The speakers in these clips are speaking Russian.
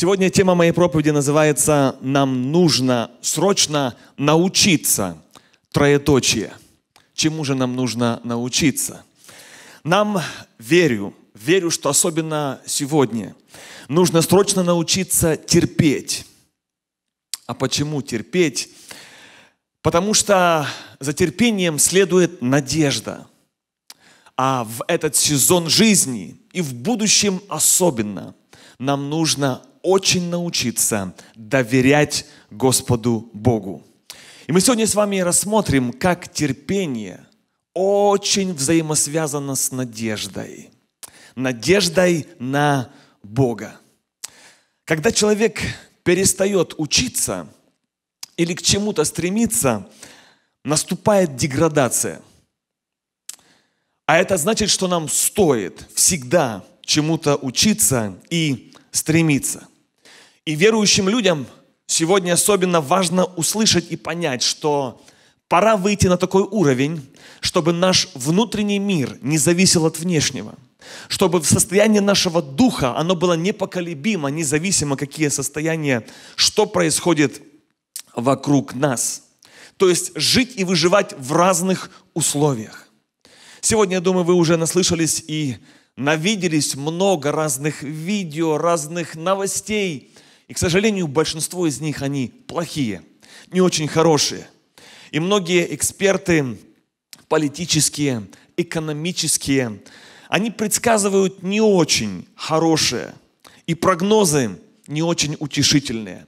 Сегодня тема моей проповеди называется «Нам нужно срочно научиться». Троеточие. Чему же нам нужно научиться? Нам, верю, верю, что особенно сегодня, нужно срочно научиться терпеть. А почему терпеть? Потому что за терпением следует надежда. А в этот сезон жизни и в будущем особенно нам нужно очень научиться доверять Господу Богу. И мы сегодня с вами рассмотрим, как терпение очень взаимосвязано с надеждой. Надеждой на Бога. Когда человек перестает учиться или к чему-то стремиться, наступает деградация. А это значит, что нам стоит всегда чему-то учиться и стремиться. И верующим людям сегодня особенно важно услышать и понять, что пора выйти на такой уровень, чтобы наш внутренний мир не зависел от внешнего – чтобы в состоянии нашего духа оно было непоколебимо, независимо, какие состояния, что происходит вокруг нас. То есть жить и выживать в разных условиях. Сегодня, я думаю, вы уже наслышались и навиделись много разных видео, разных новостей – и, к сожалению, большинство из них, они плохие, не очень хорошие. И многие эксперты политические, экономические, они предсказывают не очень хорошие и прогнозы не очень утешительные.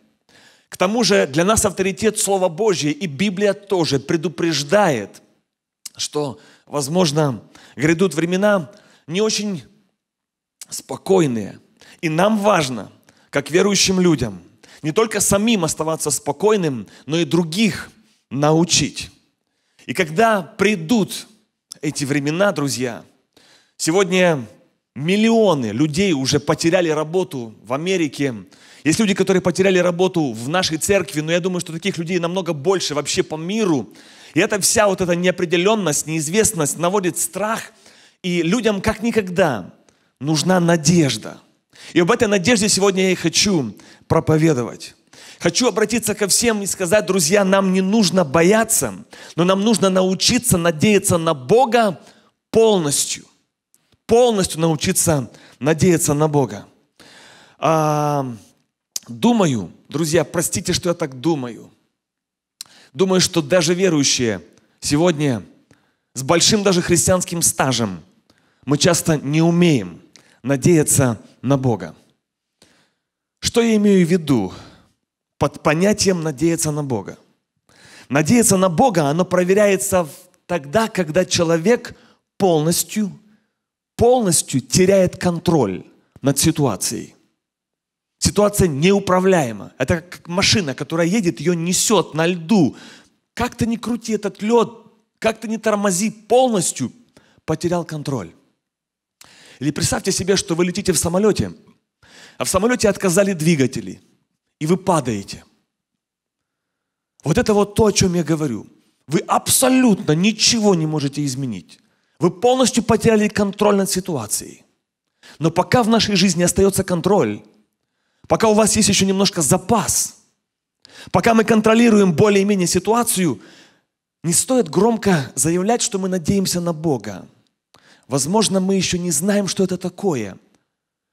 К тому же для нас авторитет Слова Божье и Библия тоже предупреждает, что, возможно, грядут времена не очень спокойные. И нам важно – как верующим людям, не только самим оставаться спокойным, но и других научить. И когда придут эти времена, друзья, сегодня миллионы людей уже потеряли работу в Америке, есть люди, которые потеряли работу в нашей церкви, но я думаю, что таких людей намного больше вообще по миру. И эта вся вот эта неопределенность, неизвестность наводит страх. И людям как никогда нужна надежда – и об этой надежде сегодня я и хочу проповедовать. Хочу обратиться ко всем и сказать, друзья, нам не нужно бояться, но нам нужно научиться надеяться на Бога полностью. Полностью научиться надеяться на Бога. А, думаю, друзья, простите, что я так думаю. Думаю, что даже верующие сегодня с большим даже христианским стажем мы часто не умеем надеяться на Бога. Что я имею в виду под понятием «надеяться на Бога»? Надеяться на Бога, оно проверяется тогда, когда человек полностью, полностью теряет контроль над ситуацией. Ситуация неуправляема. Это как машина, которая едет, ее несет на льду. Как то не крути этот лед, как то не тормози полностью, потерял контроль. Или представьте себе, что вы летите в самолете, а в самолете отказали двигатели, и вы падаете. Вот это вот то, о чем я говорю. Вы абсолютно ничего не можете изменить. Вы полностью потеряли контроль над ситуацией. Но пока в нашей жизни остается контроль, пока у вас есть еще немножко запас, пока мы контролируем более-менее ситуацию, не стоит громко заявлять, что мы надеемся на Бога. Возможно, мы еще не знаем, что это такое,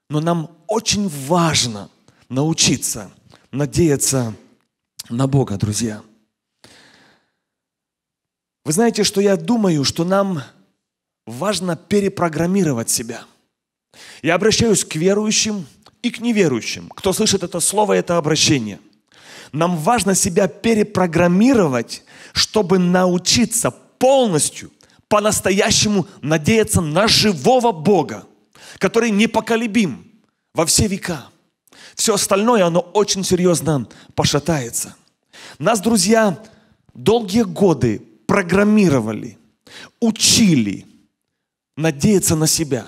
но нам очень важно научиться надеяться на Бога, друзья. Вы знаете, что я думаю, что нам важно перепрограммировать себя. Я обращаюсь к верующим и к неверующим. Кто слышит это слово, это обращение. Нам важно себя перепрограммировать, чтобы научиться полностью по-настоящему надеяться на живого Бога, который непоколебим во все века. Все остальное, оно очень серьезно пошатается. Нас, друзья, долгие годы программировали, учили надеяться на себя.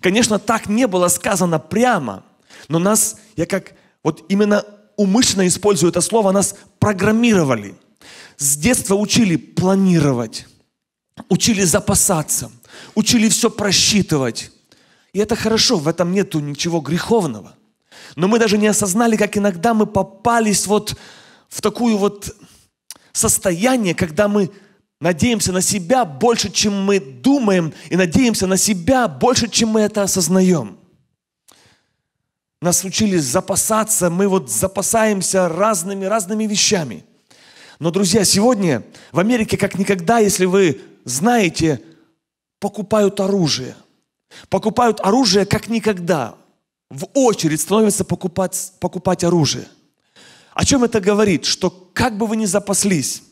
Конечно, так не было сказано прямо, но нас, я как вот именно умышленно использую это слово, нас программировали. С детства учили планировать, учили запасаться, учили все просчитывать. И это хорошо, в этом нету ничего греховного. Но мы даже не осознали, как иногда мы попались вот в такую вот состояние, когда мы надеемся на себя больше, чем мы думаем, и надеемся на себя больше, чем мы это осознаем. Нас учили запасаться, мы вот запасаемся разными, разными вещами. Но, друзья, сегодня в Америке как никогда, если вы знаете, покупают оружие. Покупают оружие как никогда. В очередь становится покупать, покупать оружие. О чем это говорит? Что как бы вы ни запаслись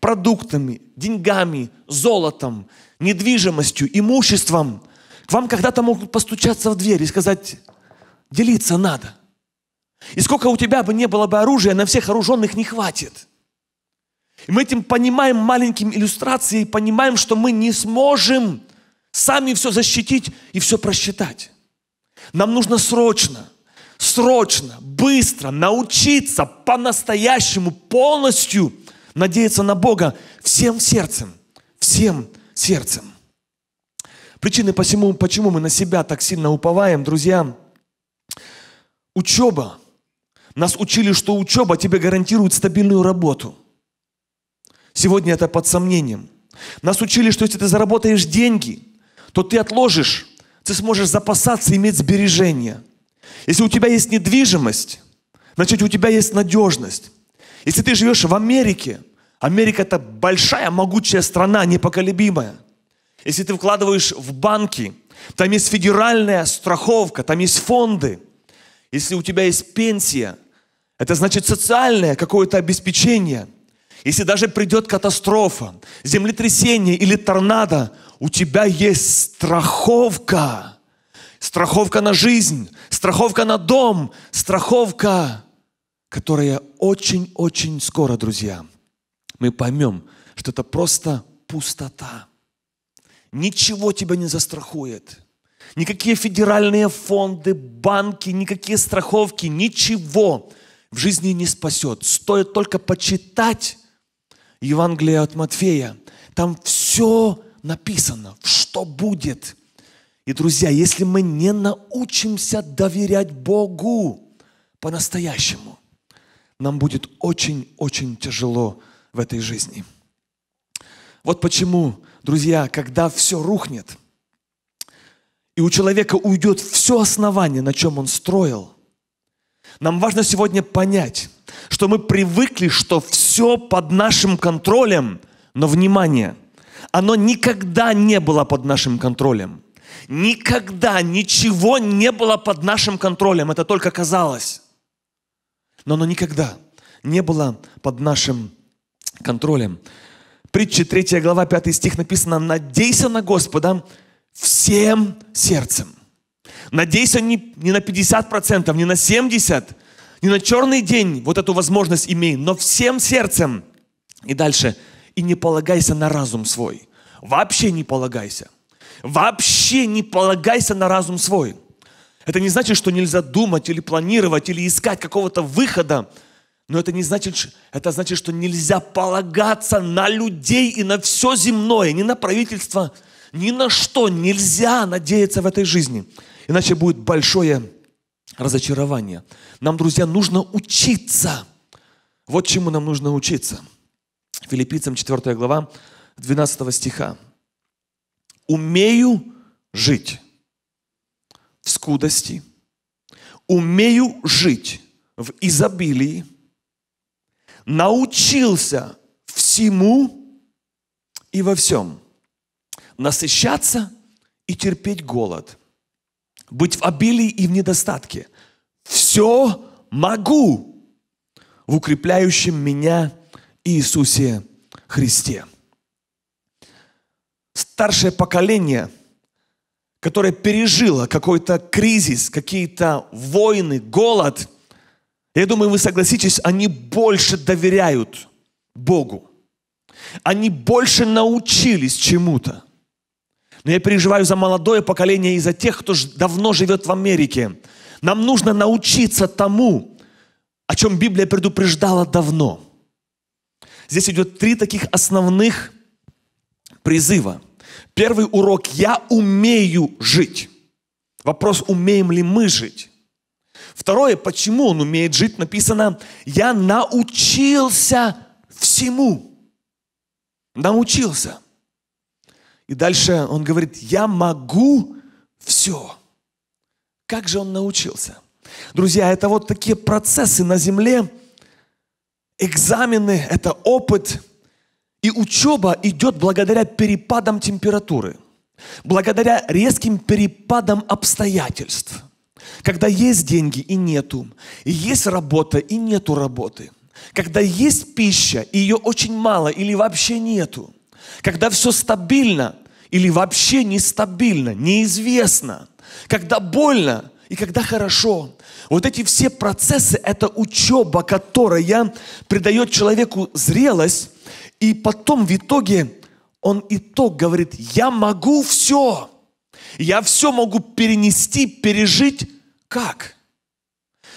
продуктами, деньгами, золотом, недвижимостью, имуществом, к вам когда-то могут постучаться в дверь и сказать, делиться надо. И сколько у тебя бы не было бы оружия, на всех оруженных не хватит. И мы этим понимаем маленьким иллюстрацией, понимаем, что мы не сможем сами все защитить и все просчитать. Нам нужно срочно, срочно, быстро научиться по-настоящему полностью надеяться на Бога всем сердцем, всем сердцем. Причины, посему, почему мы на себя так сильно уповаем, друзья, учеба. Нас учили, что учеба тебе гарантирует стабильную работу – Сегодня это под сомнением. Нас учили, что если ты заработаешь деньги, то ты отложишь, ты сможешь запасаться, иметь сбережения. Если у тебя есть недвижимость, значит у тебя есть надежность. Если ты живешь в Америке, Америка это большая, могучая страна, непоколебимая. Если ты вкладываешь в банки, там есть федеральная страховка, там есть фонды. Если у тебя есть пенсия, это значит социальное какое-то обеспечение – если даже придет катастрофа, землетрясение или торнадо, у тебя есть страховка. Страховка на жизнь, страховка на дом, страховка, которая очень-очень скоро, друзья, мы поймем, что это просто пустота. Ничего тебя не застрахует. Никакие федеральные фонды, банки, никакие страховки, ничего в жизни не спасет. Стоит только почитать Евангелие от Матфея. Там все написано, что будет. И, друзья, если мы не научимся доверять Богу по-настоящему, нам будет очень-очень тяжело в этой жизни. Вот почему, друзья, когда все рухнет, и у человека уйдет все основание, на чем он строил – нам важно сегодня понять, что мы привыкли, что все под нашим контролем, но внимание, оно никогда не было под нашим контролем. Никогда ничего не было под нашим контролем, это только казалось. Но оно никогда не было под нашим контролем. Притча 3 глава 5 стих написано «Надейся на Господа всем сердцем». Надейся не, не на 50%, не на 70%, не на черный день вот эту возможность имей, но всем сердцем. И дальше. И не полагайся на разум свой. Вообще не полагайся. Вообще не полагайся на разум свой. Это не значит, что нельзя думать или планировать, или искать какого-то выхода. Но это не значит, это значит, что нельзя полагаться на людей и на все земное, не на правительство, ни на что нельзя надеяться в этой жизни. Иначе будет большое разочарование. Нам, друзья, нужно учиться. Вот чему нам нужно учиться. Филиппийцам 4 глава 12 стиха. «Умею жить в скудости, умею жить в изобилии, научился всему и во всем» насыщаться и терпеть голод, быть в обилии и в недостатке. Все могу в укрепляющем меня Иисусе Христе. Старшее поколение, которое пережило какой-то кризис, какие-то войны, голод, я думаю, вы согласитесь, они больше доверяют Богу. Они больше научились чему-то. Но я переживаю за молодое поколение и за тех, кто давно живет в Америке. Нам нужно научиться тому, о чем Библия предупреждала давно. Здесь идет три таких основных призыва. Первый урок – я умею жить. Вопрос, умеем ли мы жить. Второе, почему он умеет жить, написано, я научился всему. Научился. И дальше он говорит, я могу все. Как же он научился? Друзья, это вот такие процессы на земле, экзамены, это опыт. И учеба идет благодаря перепадам температуры, благодаря резким перепадам обстоятельств. Когда есть деньги и нету, и есть работа и нету работы, когда есть пища и ее очень мало или вообще нету – когда все стабильно или вообще нестабильно, неизвестно, когда больно и когда хорошо. Вот эти все процессы – это учеба, которая придает человеку зрелость, и потом в итоге он итог говорит, я могу все, я все могу перенести, пережить. Как?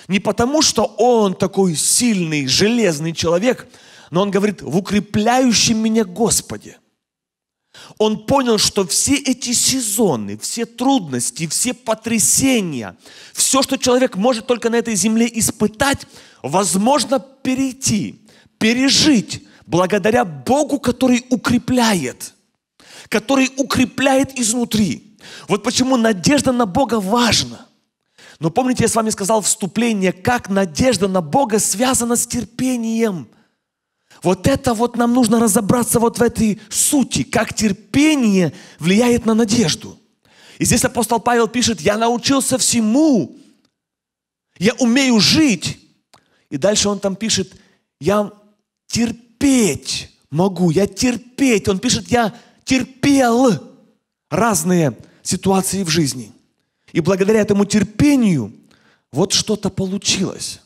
Не потому, что он такой сильный, железный человек – но он говорит, в укрепляющем меня Господе. Он понял, что все эти сезоны, все трудности, все потрясения, все, что человек может только на этой земле испытать, возможно перейти, пережить благодаря Богу, который укрепляет, который укрепляет изнутри. Вот почему надежда на Бога важна. Но помните, я с вами сказал вступление, как надежда на Бога связана с терпением – вот это вот нам нужно разобраться вот в этой сути, как терпение влияет на надежду. И здесь апостол Павел пишет, я научился всему, я умею жить. И дальше он там пишет, я терпеть могу, я терпеть. Он пишет, я терпел разные ситуации в жизни. И благодаря этому терпению вот что-то получилось.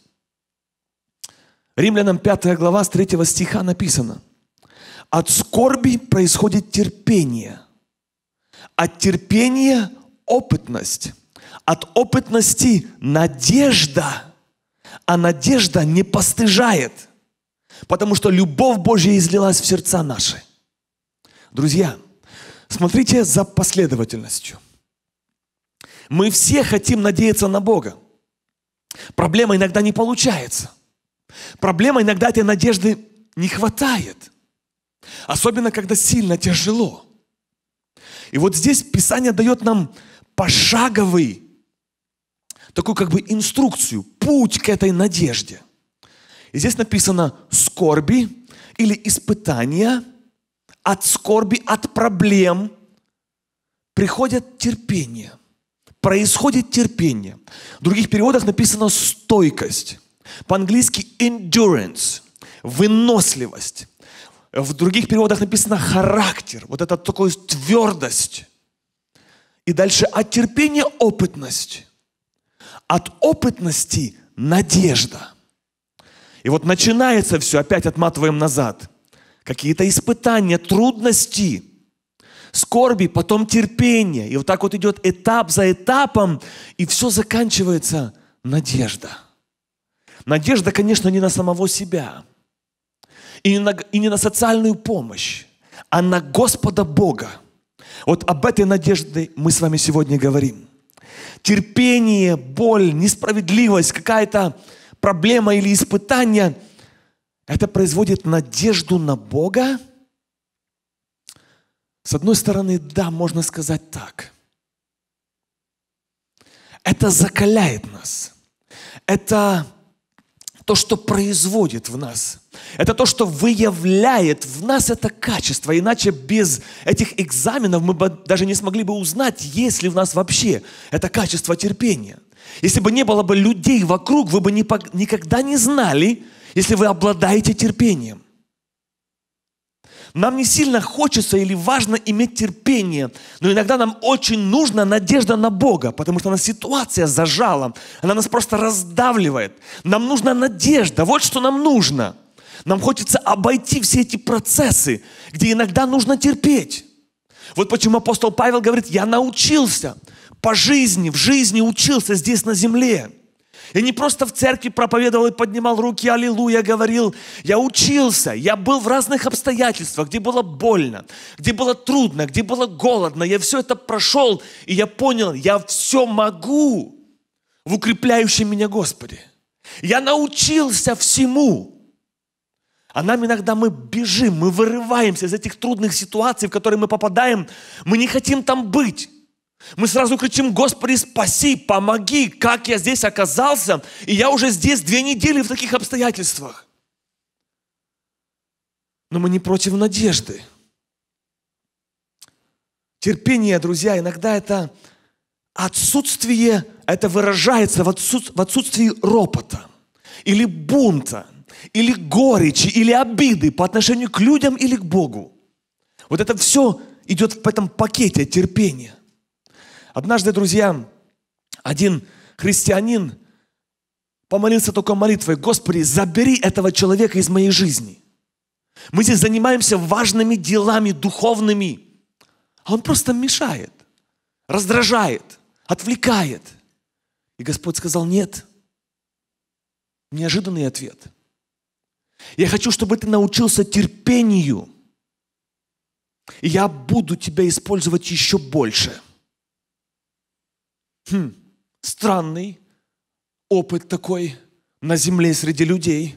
Римлянам 5 глава с 3 стиха написано. От скорби происходит терпение. От терпения опытность. От опытности надежда. А надежда не постыжает. Потому что любовь Божья излилась в сердца наши. Друзья, смотрите за последовательностью. Мы все хотим надеяться на Бога. Проблема иногда не получается – Проблема иногда этой надежды не хватает. Особенно, когда сильно тяжело. И вот здесь Писание дает нам пошаговый, такую как бы инструкцию, путь к этой надежде. И здесь написано «скорби» или «испытания», от скорби, от проблем приходят терпение. Происходит терпение. В других переводах написано «стойкость». По-английски endurance, выносливость. В других переводах написано характер, вот это такое твердость. И дальше от терпения опытность. От опытности надежда. И вот начинается все, опять отматываем назад. Какие-то испытания, трудности, скорби, потом терпение. И вот так вот идет этап за этапом, и все заканчивается надежда. Надежда, конечно, не на самого себя и не на, и не на социальную помощь, а на Господа Бога. Вот об этой надежде мы с вами сегодня говорим. Терпение, боль, несправедливость, какая-то проблема или испытание – это производит надежду на Бога. С одной стороны, да, можно сказать так. Это закаляет нас. Это то, что производит в нас. Это то, что выявляет в нас это качество. Иначе без этих экзаменов мы бы даже не смогли бы узнать, есть ли в нас вообще это качество терпения. Если бы не было бы людей вокруг, вы бы никогда не знали, если вы обладаете терпением. Нам не сильно хочется или важно иметь терпение, но иногда нам очень нужна надежда на Бога, потому что она ситуация зажала, она нас просто раздавливает. Нам нужна надежда, вот что нам нужно. Нам хочется обойти все эти процессы, где иногда нужно терпеть. Вот почему апостол Павел говорит, я научился по жизни, в жизни учился здесь на земле. Я не просто в церкви проповедовал и поднимал руки, аллилуйя, говорил. Я учился, я был в разных обстоятельствах, где было больно, где было трудно, где было голодно. Я все это прошел, и я понял, я все могу в укрепляющем меня Господе. Я научился всему. А нам иногда мы бежим, мы вырываемся из этих трудных ситуаций, в которые мы попадаем. Мы не хотим там быть. Мы сразу кричим, Господи, спаси, помоги, как я здесь оказался, и я уже здесь две недели в таких обстоятельствах. Но мы не против надежды. Терпение, друзья, иногда это отсутствие, это выражается в, отсут, в отсутствии ропота или бунта, или горечи, или обиды по отношению к людям или к Богу. Вот это все идет в этом пакете терпения. Однажды, друзья, один христианин помолился только молитвой, Господи, забери этого человека из моей жизни. Мы здесь занимаемся важными делами духовными, а он просто мешает, раздражает, отвлекает. И Господь сказал, нет. Неожиданный ответ. Я хочу, чтобы ты научился терпению – и я буду тебя использовать еще больше. Хм, странный опыт такой на земле среди людей.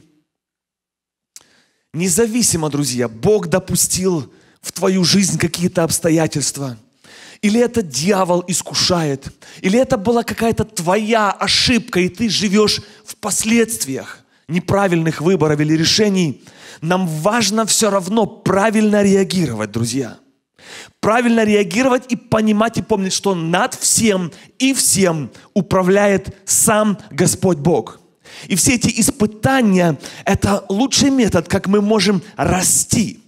Независимо, друзья, Бог допустил в твою жизнь какие-то обстоятельства – или это дьявол искушает, или это была какая-то твоя ошибка, и ты живешь в последствиях неправильных выборов или решений, нам важно все равно правильно реагировать, друзья – правильно реагировать и понимать и помнить, что над всем и всем управляет сам Господь Бог. И все эти испытания – это лучший метод, как мы можем расти,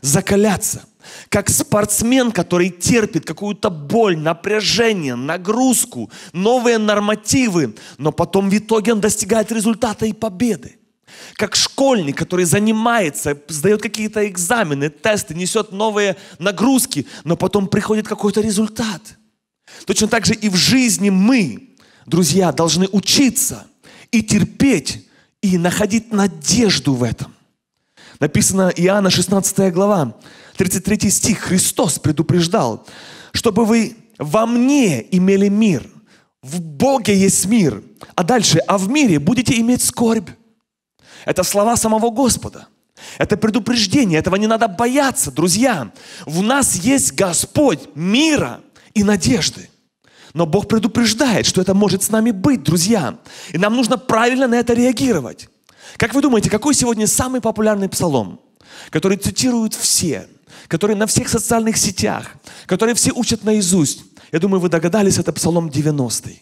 закаляться. Как спортсмен, который терпит какую-то боль, напряжение, нагрузку, новые нормативы, но потом в итоге он достигает результата и победы. Как школьник, который занимается, сдает какие-то экзамены, тесты, несет новые нагрузки, но потом приходит какой-то результат. Точно так же и в жизни мы, друзья, должны учиться и терпеть, и находить надежду в этом. Написано Иоанна 16 глава, 33 стих. Христос предупреждал, чтобы вы во мне имели мир. В Боге есть мир. А дальше, а в мире будете иметь скорбь. Это слова самого Господа. Это предупреждение, этого не надо бояться, друзья. В нас есть Господь мира и надежды. Но Бог предупреждает, что это может с нами быть, друзья. И нам нужно правильно на это реагировать. Как вы думаете, какой сегодня самый популярный псалом, который цитируют все, который на всех социальных сетях, который все учат наизусть? Я думаю, вы догадались, это псалом 90. -й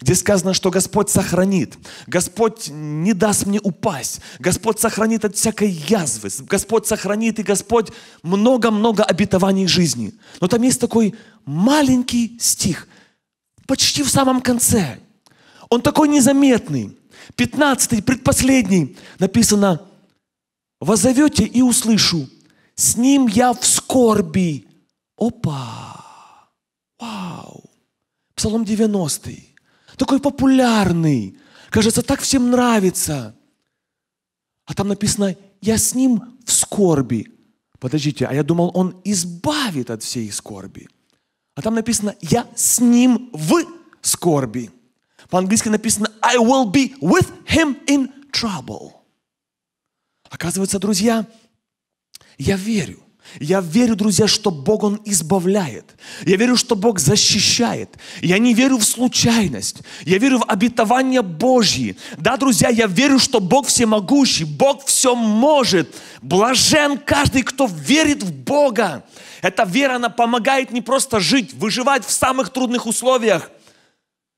где сказано, что Господь сохранит, Господь не даст мне упасть, Господь сохранит от всякой язвы, Господь сохранит и Господь много-много обетований жизни. Но там есть такой маленький стих, почти в самом конце. Он такой незаметный. пятнадцатый предпоследний, написано, «Возовете и услышу, с ним я в скорби». Опа! Вау! Псалом 90 такой популярный, кажется, так всем нравится. А там написано, я с ним в скорби. Подождите, а я думал, он избавит от всей скорби. А там написано, я с ним в скорби. По-английски написано, I will be with him in trouble. Оказывается, друзья, я верю, я верю, друзья, что Бог, Он избавляет. Я верю, что Бог защищает. Я не верю в случайность. Я верю в обетование Божье. Да, друзья, я верю, что Бог всемогущий. Бог все может. Блажен каждый, кто верит в Бога. Эта вера, она помогает не просто жить, выживать в самых трудных условиях.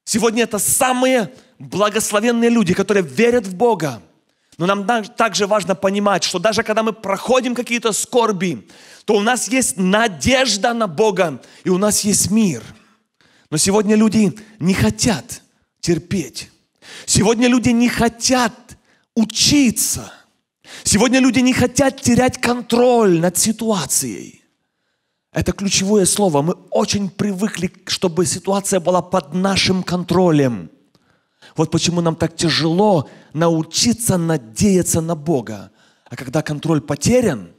Сегодня это самые благословенные люди, которые верят в Бога. Но нам также важно понимать, что даже когда мы проходим какие-то скорби, то у нас есть надежда на Бога, и у нас есть мир. Но сегодня люди не хотят терпеть. Сегодня люди не хотят учиться. Сегодня люди не хотят терять контроль над ситуацией. Это ключевое слово. Мы очень привыкли, чтобы ситуация была под нашим контролем. Вот почему нам так тяжело научиться надеяться на Бога. А когда контроль потерян,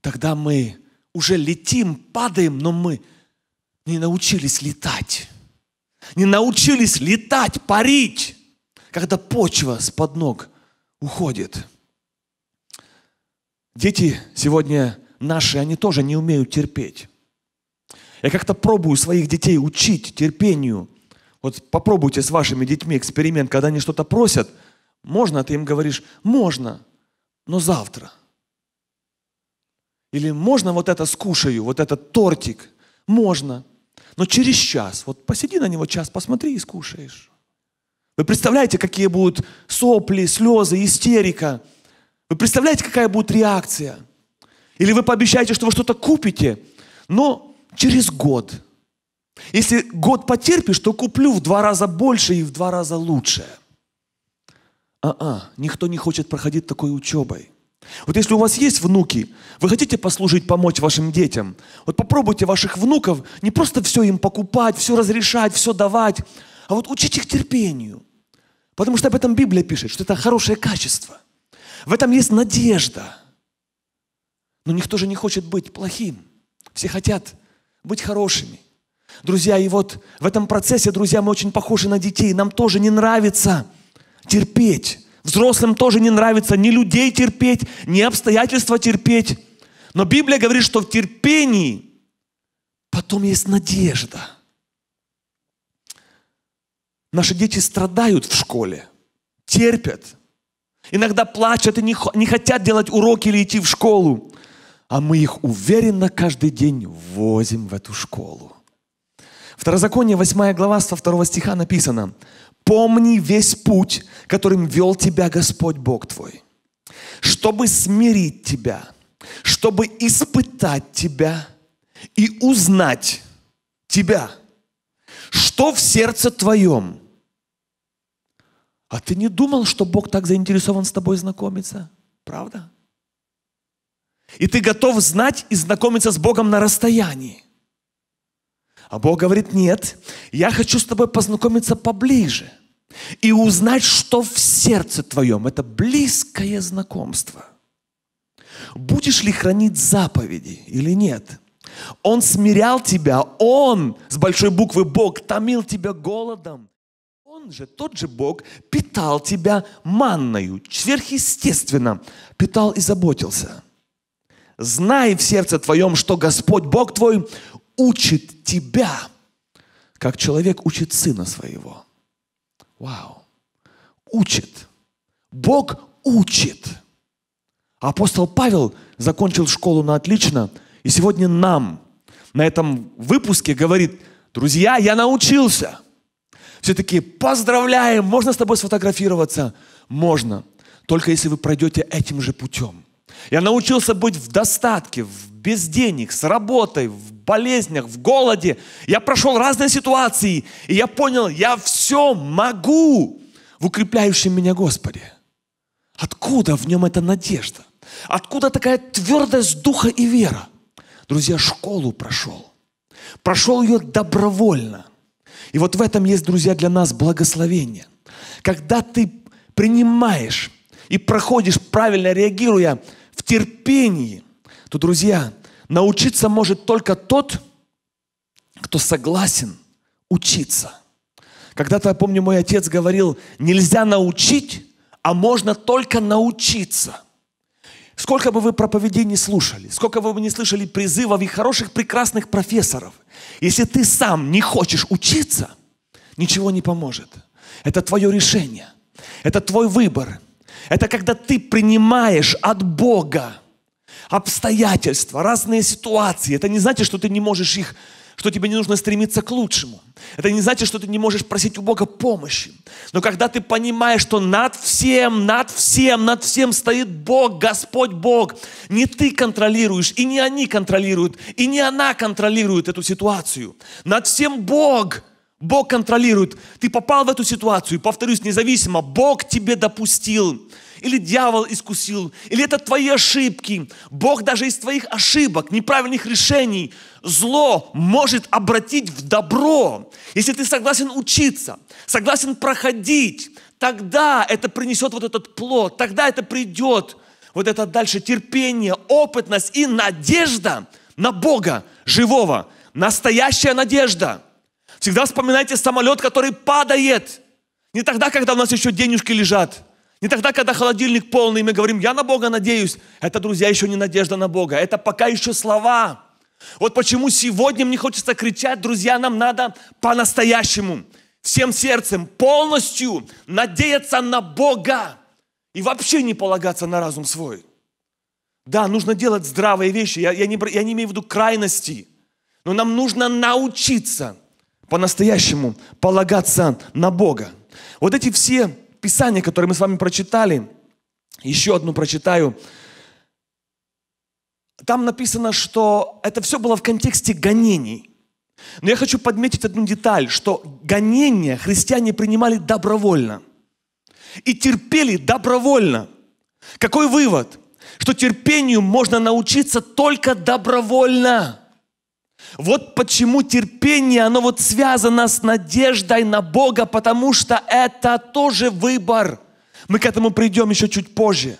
тогда мы уже летим, падаем, но мы не научились летать. Не научились летать, парить, когда почва с под ног уходит. Дети сегодня наши, они тоже не умеют терпеть. Я как-то пробую своих детей учить терпению – вот попробуйте с вашими детьми эксперимент, когда они что-то просят, можно, а ты им говоришь, можно, но завтра. Или можно вот это скушаю, вот этот тортик, можно, но через час. Вот посиди на него час, посмотри и скушаешь. Вы представляете, какие будут сопли, слезы, истерика? Вы представляете, какая будет реакция? Или вы пообещаете, что вы что-то купите, но через год – если год потерпишь, то куплю в два раза больше и в два раза лучше. А-а, никто не хочет проходить такой учебой. Вот если у вас есть внуки, вы хотите послужить, помочь вашим детям, вот попробуйте ваших внуков не просто все им покупать, все разрешать, все давать, а вот учить их терпению. Потому что об этом Библия пишет, что это хорошее качество. В этом есть надежда. Но никто же не хочет быть плохим. Все хотят быть хорошими. Друзья, и вот в этом процессе, друзья, мы очень похожи на детей. Нам тоже не нравится терпеть. Взрослым тоже не нравится ни людей терпеть, ни обстоятельства терпеть. Но Библия говорит, что в терпении потом есть надежда. Наши дети страдают в школе, терпят. Иногда плачут и не, хотят делать уроки или идти в школу. А мы их уверенно каждый день возим в эту школу. Второзаконие, 8 глава, со 2 стиха написано. «Помни весь путь, которым вел тебя Господь Бог твой, чтобы смирить тебя, чтобы испытать тебя и узнать тебя, что в сердце твоем». А ты не думал, что Бог так заинтересован с тобой знакомиться? Правда? И ты готов знать и знакомиться с Богом на расстоянии. А Бог говорит, нет, я хочу с тобой познакомиться поближе и узнать, что в сердце твоем. Это близкое знакомство. Будешь ли хранить заповеди или нет? Он смирял тебя, Он, с большой буквы Бог, томил тебя голодом. Он же, тот же Бог, питал тебя манною, сверхъестественно, питал и заботился. Знай в сердце твоем, что Господь Бог твой учит тебя, как человек учит сына своего. Вау. Учит. Бог учит. Апостол Павел закончил школу на отлично, и сегодня нам на этом выпуске говорит, друзья, я научился. Все-таки поздравляем, можно с тобой сфотографироваться? Можно, только если вы пройдете этим же путем. Я научился быть в достатке, в без денег, с работой, болезнях, в голоде. Я прошел разные ситуации, и я понял, я все могу в укрепляющем меня Господе. Откуда в нем эта надежда? Откуда такая твердость духа и вера? Друзья, школу прошел. Прошел ее добровольно. И вот в этом есть, друзья, для нас благословение. Когда ты принимаешь и проходишь, правильно реагируя, в терпении, то, друзья, Научиться может только тот, кто согласен учиться. Когда-то, я помню, мой отец говорил, нельзя научить, а можно только научиться. Сколько бы вы проповедей не слушали, сколько бы вы не слышали призывов и хороших, прекрасных профессоров, если ты сам не хочешь учиться, ничего не поможет. Это твое решение, это твой выбор, это когда ты принимаешь от Бога обстоятельства, разные ситуации. Это не значит, что ты не можешь их что тебе не нужно стремиться к лучшему. Это не значит, что ты не можешь просить у Бога помощи. Но когда ты понимаешь, что над всем, над всем, над всем стоит Бог, Господь Бог, не ты контролируешь, и не они контролируют, и не она контролирует эту ситуацию. Над всем Бог – Бог контролирует. Ты попал в эту ситуацию, повторюсь, независимо, Бог тебе допустил. Или дьявол искусил, или это твои ошибки. Бог даже из твоих ошибок, неправильных решений, зло может обратить в добро. Если ты согласен учиться, согласен проходить, тогда это принесет вот этот плод, тогда это придет вот это дальше терпение, опытность и надежда на Бога живого, настоящая надежда – Всегда вспоминайте самолет, который падает. Не тогда, когда у нас еще денежки лежат. Не тогда, когда холодильник полный, и мы говорим, я на Бога надеюсь. Это, друзья, еще не надежда на Бога. Это пока еще слова. Вот почему сегодня мне хочется кричать, друзья, нам надо по-настоящему, всем сердцем, полностью надеяться на Бога и вообще не полагаться на разум свой. Да, нужно делать здравые вещи, я, я, не, я не имею в виду крайности, но нам нужно научиться – по-настоящему полагаться на Бога. Вот эти все писания, которые мы с вами прочитали, еще одну прочитаю, там написано, что это все было в контексте гонений. Но я хочу подметить одну деталь, что гонения христиане принимали добровольно. И терпели добровольно. Какой вывод? Что терпению можно научиться только добровольно. Вот почему терпение, оно вот связано с надеждой на Бога, потому что это тоже выбор. Мы к этому придем еще чуть позже.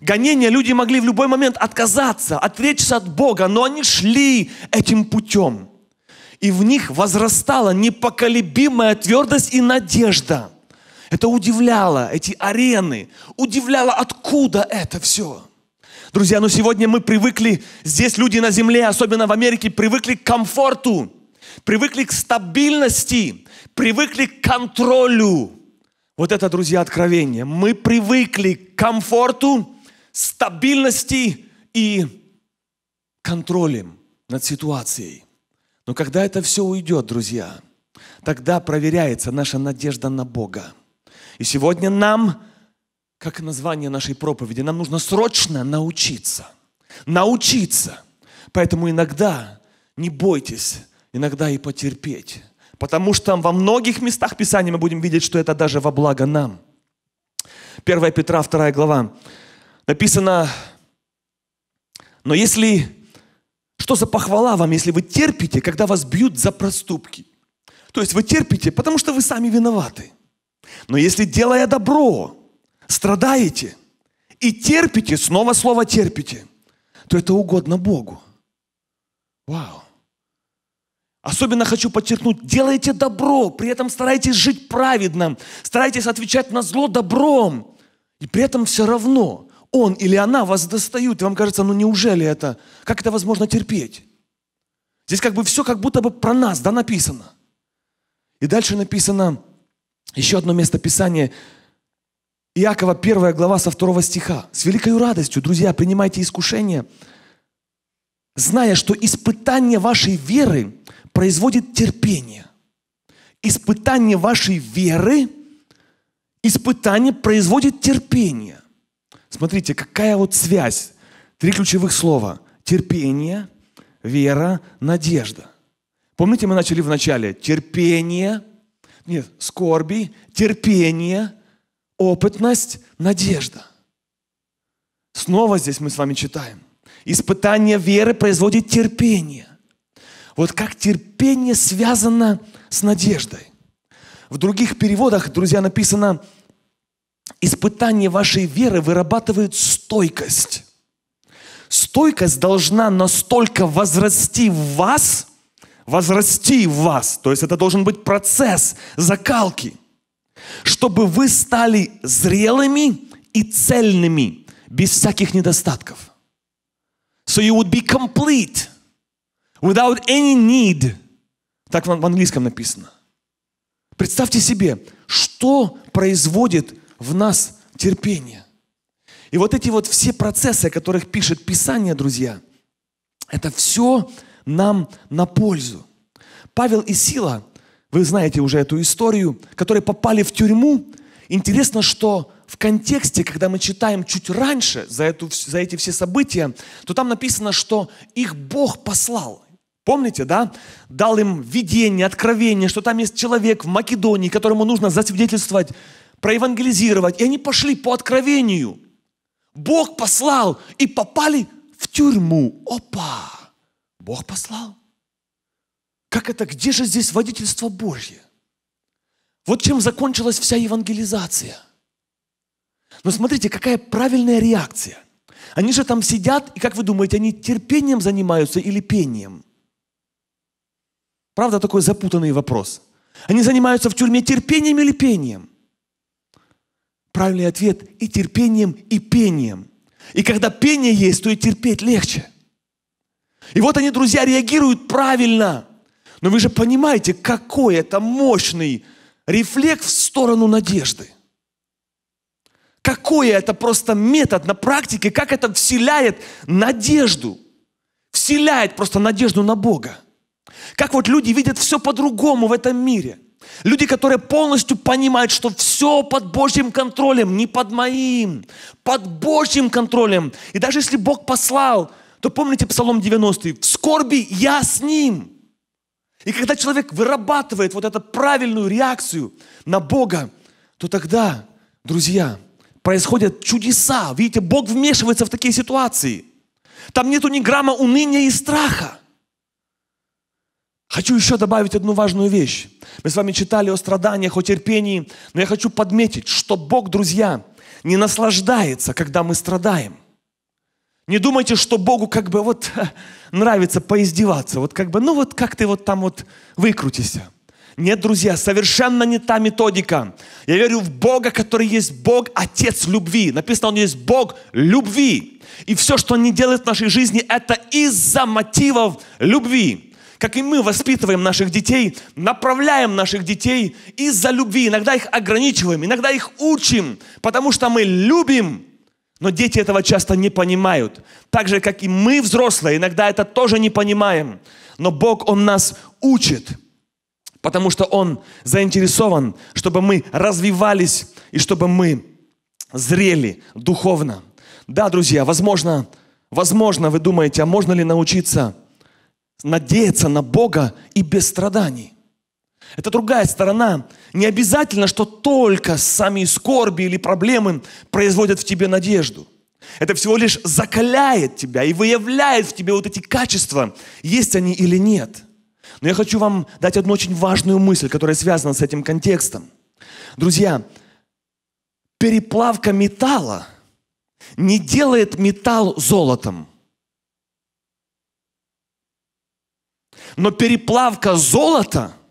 Гонения люди могли в любой момент отказаться, отречься от Бога, но они шли этим путем. И в них возрастала непоколебимая твердость и надежда. Это удивляло, эти арены, удивляло, откуда это все. Друзья, но сегодня мы привыкли, здесь люди на земле, особенно в Америке, привыкли к комфорту, привыкли к стабильности, привыкли к контролю. Вот это, друзья, откровение. Мы привыкли к комфорту, стабильности и контролем над ситуацией. Но когда это все уйдет, друзья, тогда проверяется наша надежда на Бога. И сегодня нам как название нашей проповеди, нам нужно срочно научиться. Научиться. Поэтому иногда не бойтесь, иногда и потерпеть. Потому что во многих местах Писания мы будем видеть, что это даже во благо нам. 1 Петра, 2 глава. Написано, но если... Что за похвала вам, если вы терпите, когда вас бьют за проступки? То есть вы терпите, потому что вы сами виноваты. Но если, делая добро, страдаете и терпите, снова слово терпите, то это угодно Богу. Вау. Особенно хочу подчеркнуть, делайте добро, при этом старайтесь жить праведно, старайтесь отвечать на зло добром. И при этом все равно он или она вас достают. И вам кажется, ну неужели это? Как это возможно терпеть? Здесь как бы все как будто бы про нас, да, написано. И дальше написано еще одно место Писания, Иакова 1 глава со 2 стиха. С великой радостью, друзья, принимайте искушение, зная, что испытание вашей веры производит терпение. Испытание вашей веры, испытание производит терпение. Смотрите, какая вот связь. Три ключевых слова. Терпение, вера, надежда. Помните, мы начали в начале терпение, нет, скорби, терпение, опытность, надежда. Снова здесь мы с вами читаем. Испытание веры производит терпение. Вот как терпение связано с надеждой. В других переводах, друзья, написано, испытание вашей веры вырабатывает стойкость. Стойкость должна настолько возрасти в вас, возрасти в вас, то есть это должен быть процесс закалки – чтобы вы стали зрелыми и цельными, без всяких недостатков. So you would be complete, without any need. Так в английском написано. Представьте себе, что производит в нас терпение. И вот эти вот все процессы, о которых пишет Писание, друзья, это все нам на пользу. Павел и Сила – вы знаете уже эту историю, которые попали в тюрьму. Интересно, что в контексте, когда мы читаем чуть раньше за, эту, за эти все события, то там написано, что их Бог послал. Помните, да? Дал им видение, откровение, что там есть человек в Македонии, которому нужно засвидетельствовать, проевангелизировать. И они пошли по откровению. Бог послал и попали в тюрьму. Опа! Бог послал. Как это? Где же здесь водительство Божье? Вот чем закончилась вся евангелизация. Но смотрите, какая правильная реакция. Они же там сидят, и как вы думаете, они терпением занимаются или пением? Правда, такой запутанный вопрос. Они занимаются в тюрьме терпением или пением? Правильный ответ – и терпением, и пением. И когда пение есть, то и терпеть легче. И вот они, друзья, реагируют правильно. Но вы же понимаете, какой это мощный рефлекс в сторону надежды. Какой это просто метод на практике, как это вселяет надежду. Вселяет просто надежду на Бога. Как вот люди видят все по-другому в этом мире. Люди, которые полностью понимают, что все под Божьим контролем, не под моим, под Божьим контролем. И даже если Бог послал, то помните Псалом 90, в скорби я с Ним. И когда человек вырабатывает вот эту правильную реакцию на Бога, то тогда, друзья, происходят чудеса. Видите, Бог вмешивается в такие ситуации. Там нету ни грамма уныния и страха. Хочу еще добавить одну важную вещь. Мы с вами читали о страданиях, о терпении, но я хочу подметить, что Бог, друзья, не наслаждается, когда мы страдаем. Не думайте, что Богу как бы вот нравится поиздеваться. Вот как бы, ну вот как ты вот там вот выкрутишься. Нет, друзья, совершенно не та методика. Я верю в Бога, который есть Бог, Отец любви. Написано, Он есть Бог любви. И все, что Он не делает в нашей жизни, это из-за мотивов любви. Как и мы воспитываем наших детей, направляем наших детей из-за любви. Иногда их ограничиваем, иногда их учим, потому что мы любим но дети этого часто не понимают. Так же, как и мы, взрослые, иногда это тоже не понимаем. Но Бог, Он нас учит, потому что Он заинтересован, чтобы мы развивались и чтобы мы зрели духовно. Да, друзья, возможно, возможно, вы думаете, а можно ли научиться надеяться на Бога и без страданий? Это другая сторона. Не обязательно, что только сами скорби или проблемы производят в тебе надежду. Это всего лишь закаляет тебя и выявляет в тебе вот эти качества, есть они или нет. Но я хочу вам дать одну очень важную мысль, которая связана с этим контекстом. Друзья, переплавка металла не делает металл золотом. Но переплавка золота –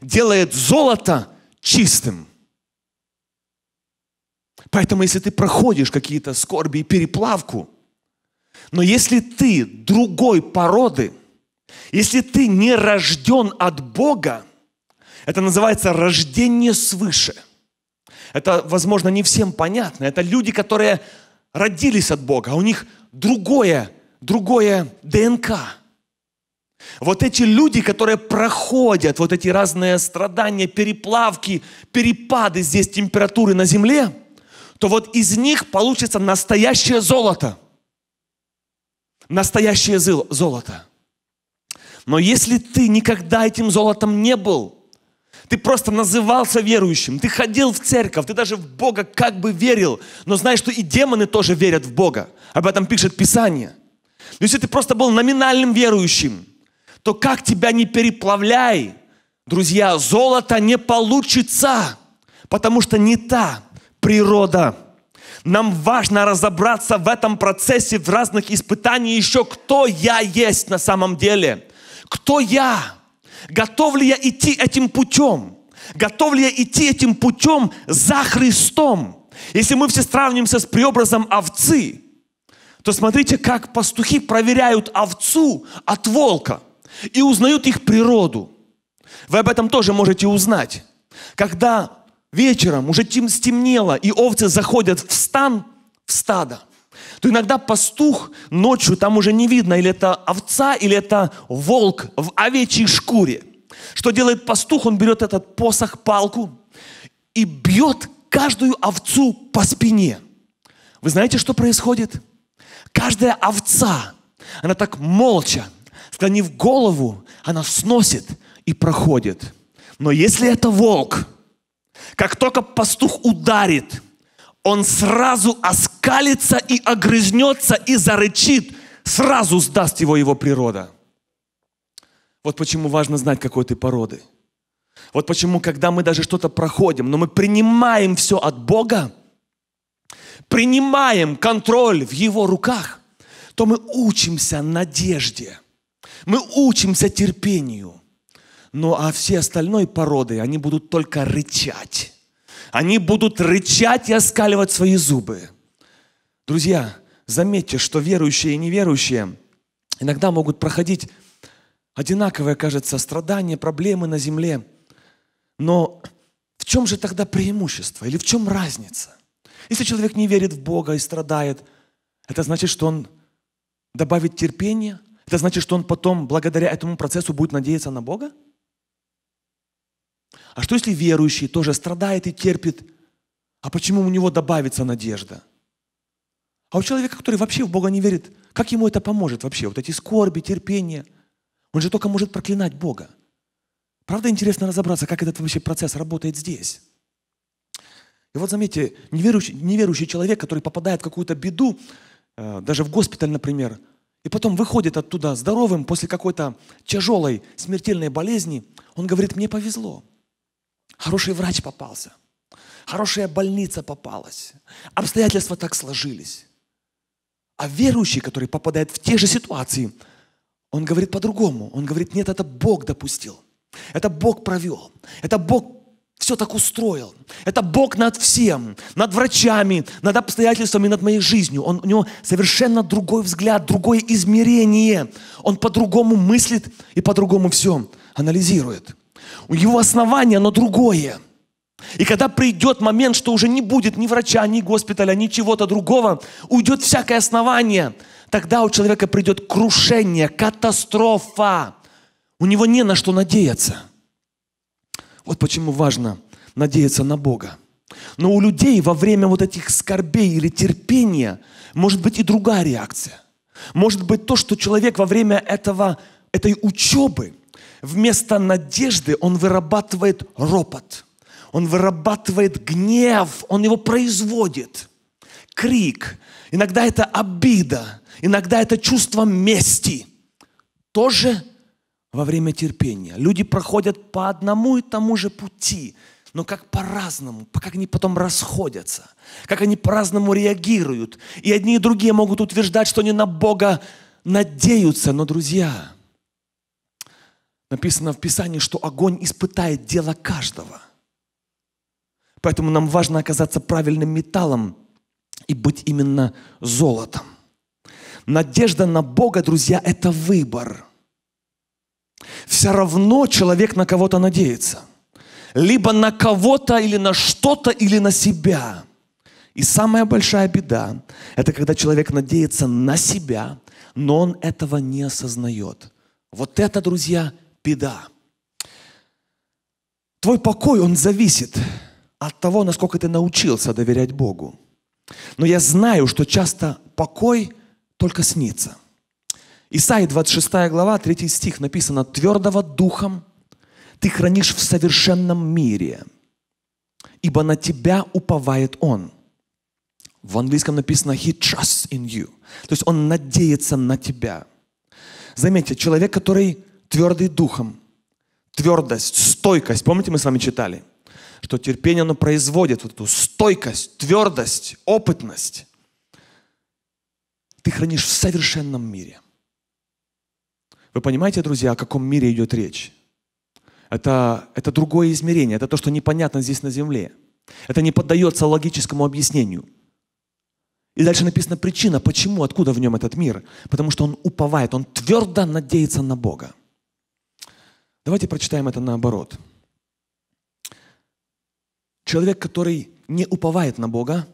делает золото чистым. Поэтому, если ты проходишь какие-то скорби и переплавку, но если ты другой породы, если ты не рожден от Бога, это называется рождение свыше. Это, возможно, не всем понятно. Это люди, которые родились от Бога, а у них другое, другое ДНК – вот эти люди, которые проходят вот эти разные страдания, переплавки, перепады здесь температуры на земле, то вот из них получится настоящее золото. Настоящее золото. Но если ты никогда этим золотом не был, ты просто назывался верующим, ты ходил в церковь, ты даже в Бога как бы верил, но знаешь, что и демоны тоже верят в Бога. Об этом пишет Писание. Если ты просто был номинальным верующим, то как тебя не переплавляй, друзья, золото не получится, потому что не та природа. Нам важно разобраться в этом процессе, в разных испытаниях еще, кто я есть на самом деле. Кто я? Готов ли я идти этим путем? Готов ли я идти этим путем за Христом? Если мы все сравнимся с преобразом овцы, то смотрите, как пастухи проверяют овцу от волка – и узнают их природу. Вы об этом тоже можете узнать. Когда вечером уже тем, стемнело, и овцы заходят в стан, в стадо, то иногда пастух ночью там уже не видно, или это овца, или это волк в овечьей шкуре. Что делает пастух? Он берет этот посох, палку и бьет каждую овцу по спине. Вы знаете, что происходит? Каждая овца, она так молча Склонив голову, она сносит и проходит. Но если это волк, как только пастух ударит, он сразу оскалится и огрызнется и зарычит, сразу сдаст его его природа. Вот почему важно знать, какой ты породы. Вот почему, когда мы даже что-то проходим, но мы принимаем все от Бога, принимаем контроль в Его руках, то мы учимся надежде – мы учимся терпению. Ну а все остальной породы, они будут только рычать. Они будут рычать и оскаливать свои зубы. Друзья, заметьте, что верующие и неверующие иногда могут проходить одинаковое, кажется, страдание, проблемы на земле. Но в чем же тогда преимущество или в чем разница? Если человек не верит в Бога и страдает, это значит, что он добавит терпение – это значит, что он потом, благодаря этому процессу, будет надеяться на Бога? А что если верующий тоже страдает и терпит? А почему у него добавится надежда? А у человека, который вообще в Бога не верит, как ему это поможет вообще? Вот эти скорби, терпения. Он же только может проклинать Бога. Правда, интересно разобраться, как этот вообще процесс работает здесь. И вот заметьте, неверующий, неверующий человек, который попадает в какую-то беду, э, даже в госпиталь, например, и потом выходит оттуда здоровым после какой-то тяжелой смертельной болезни. Он говорит, мне повезло. Хороший врач попался. Хорошая больница попалась. Обстоятельства так сложились. А верующий, который попадает в те же ситуации, он говорит по-другому. Он говорит, нет, это Бог допустил. Это Бог провел. Это Бог все так устроил. Это Бог над всем, над врачами, над обстоятельствами, над моей жизнью. Он, у него совершенно другой взгляд, другое измерение. Он по-другому мыслит и по-другому все анализирует. У его основание, оно другое. И когда придет момент, что уже не будет ни врача, ни госпиталя, ни чего-то другого, уйдет всякое основание, тогда у человека придет крушение, катастрофа. У него не на что надеяться – вот почему важно надеяться на Бога. Но у людей во время вот этих скорбей или терпения может быть и другая реакция. Может быть то, что человек во время этого, этой учебы вместо надежды он вырабатывает ропот, он вырабатывает гнев, он его производит, крик. Иногда это обида, иногда это чувство мести. Тоже во время терпения. Люди проходят по одному и тому же пути, но как по-разному, как они потом расходятся, как они по-разному реагируют. И одни и другие могут утверждать, что они на Бога надеются. Но, друзья, написано в Писании, что огонь испытает дело каждого. Поэтому нам важно оказаться правильным металлом и быть именно золотом. Надежда на Бога, друзья, это выбор – все равно человек на кого-то надеется. Либо на кого-то, или на что-то, или на себя. И самая большая беда – это когда человек надеется на себя, но он этого не осознает. Вот это, друзья, беда. Твой покой, он зависит от того, насколько ты научился доверять Богу. Но я знаю, что часто покой только снится. Исаии 26 глава, 3 стих написано, «Твердого духом ты хранишь в совершенном мире, ибо на тебя уповает он». В английском написано «He trusts in you». То есть он надеется на тебя. Заметьте, человек, который твердый духом, твердость, стойкость. Помните, мы с вами читали, что терпение, оно производит вот эту стойкость, твердость, опытность. Ты хранишь в совершенном мире – вы понимаете, друзья, о каком мире идет речь? Это, это другое измерение, это то, что непонятно здесь на земле. Это не поддается логическому объяснению. И дальше написана причина, почему, откуда в нем этот мир. Потому что он уповает, он твердо надеется на Бога. Давайте прочитаем это наоборот. Человек, который не уповает на Бога,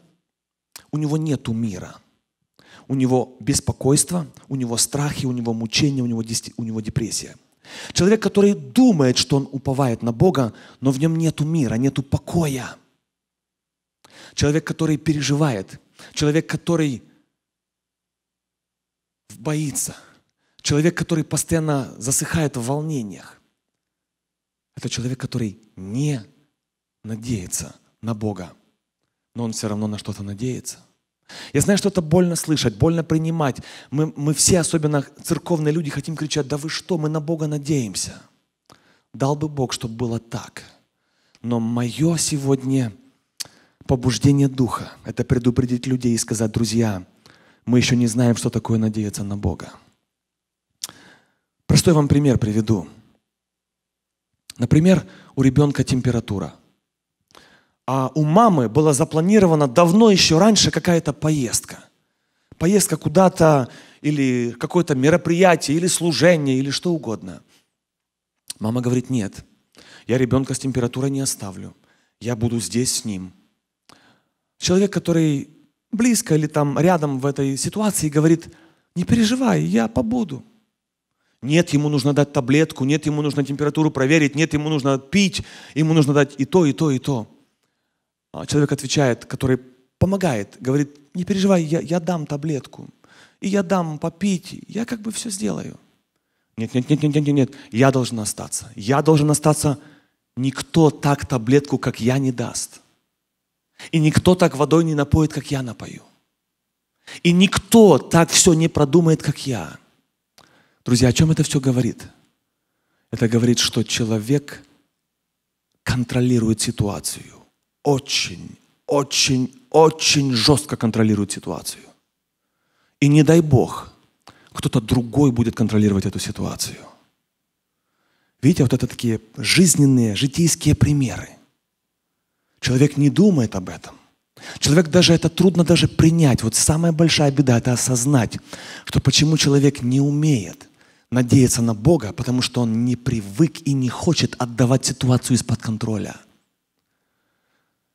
у него нет мира – у него беспокойство, у него страхи, у него мучения, у него, у него депрессия. Человек, который думает, что он уповает на Бога, но в нем нет мира, нет покоя. Человек, который переживает, человек, который боится, человек, который постоянно засыхает в волнениях. Это человек, который не надеется на Бога, но он все равно на что-то надеется. Я знаю, что это больно слышать, больно принимать. Мы, мы все, особенно церковные люди, хотим кричать, да вы что, мы на Бога надеемся. Дал бы Бог, чтобы было так. Но мое сегодня побуждение духа – это предупредить людей и сказать, друзья, мы еще не знаем, что такое надеяться на Бога. Простой вам пример приведу. Например, у ребенка температура а у мамы была запланирована давно еще раньше какая-то поездка. Поездка куда-то или какое-то мероприятие, или служение, или что угодно. Мама говорит, нет, я ребенка с температурой не оставлю. Я буду здесь с ним. Человек, который близко или там рядом в этой ситуации, говорит, не переживай, я побуду. Нет, ему нужно дать таблетку, нет, ему нужно температуру проверить, нет, ему нужно пить, ему нужно дать и то, и то, и то. А, человек отвечает, который помогает, говорит, не переживай, я, я дам таблетку, и я дам попить, я как бы все сделаю. Нет, нет, нет, нет, нет, нет, нет, я должен остаться. Я должен остаться. Никто так таблетку, как я, не даст. И никто так водой не напоит, как я напою. И никто так все не продумает, как я. Друзья, о чем это все говорит? Это говорит, что человек контролирует ситуацию очень, очень, очень жестко контролирует ситуацию. И не дай Бог, кто-то другой будет контролировать эту ситуацию. Видите, вот это такие жизненные, житейские примеры. Человек не думает об этом. Человек даже это трудно даже принять. Вот самая большая беда – это осознать, что почему человек не умеет надеяться на Бога, потому что он не привык и не хочет отдавать ситуацию из-под контроля –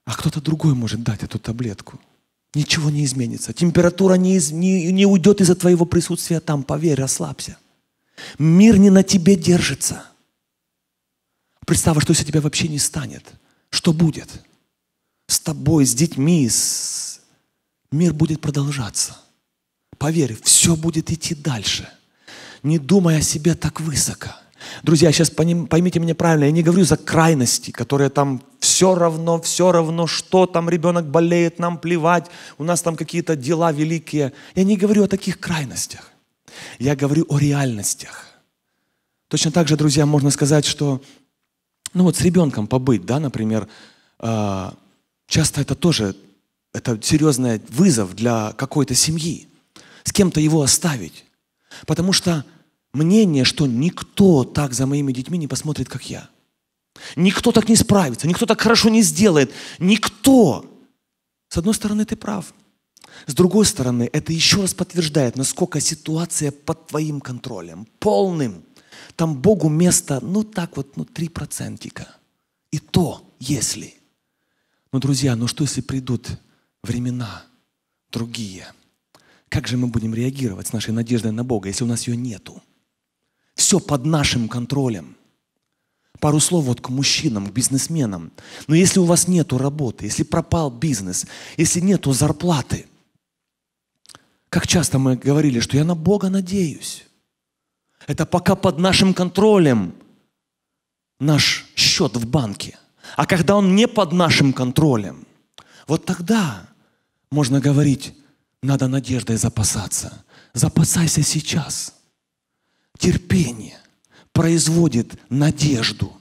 а кто-то другой может дать эту таблетку. Ничего не изменится. Температура не, из, не, не уйдет из-за твоего присутствия там. Поверь, расслабься. Мир не на тебе держится. Представь, что если тебя вообще не станет. Что будет? С тобой, с детьми, с... мир будет продолжаться. Поверь, все будет идти дальше. Не думай о себе так высоко. Друзья, сейчас поймите меня правильно, я не говорю за крайности, которые там все равно, все равно, что там ребенок болеет, нам плевать, у нас там какие-то дела великие. Я не говорю о таких крайностях. Я говорю о реальностях. Точно так же, друзья, можно сказать, что, ну вот с ребенком побыть, да, например, а, часто это тоже это серьезный вызов для какой-то семьи. С кем-то его оставить. Потому что мнение, что никто так за моими детьми не посмотрит, как я – Никто так не справится, никто так хорошо не сделает. Никто. С одной стороны, ты прав. С другой стороны, это еще раз подтверждает, насколько ситуация под твоим контролем, полным. Там Богу место, ну так вот, ну три процентика. И то, если. Но, друзья, ну что, если придут времена другие? Как же мы будем реагировать с нашей надеждой на Бога, если у нас ее нету? Все под нашим контролем – Пару слов вот к мужчинам, к бизнесменам. Но если у вас нету работы, если пропал бизнес, если нету зарплаты, как часто мы говорили, что я на Бога надеюсь. Это пока под нашим контролем наш счет в банке. А когда он не под нашим контролем, вот тогда можно говорить, надо надеждой запасаться. Запасайся сейчас. Терпение производит надежду.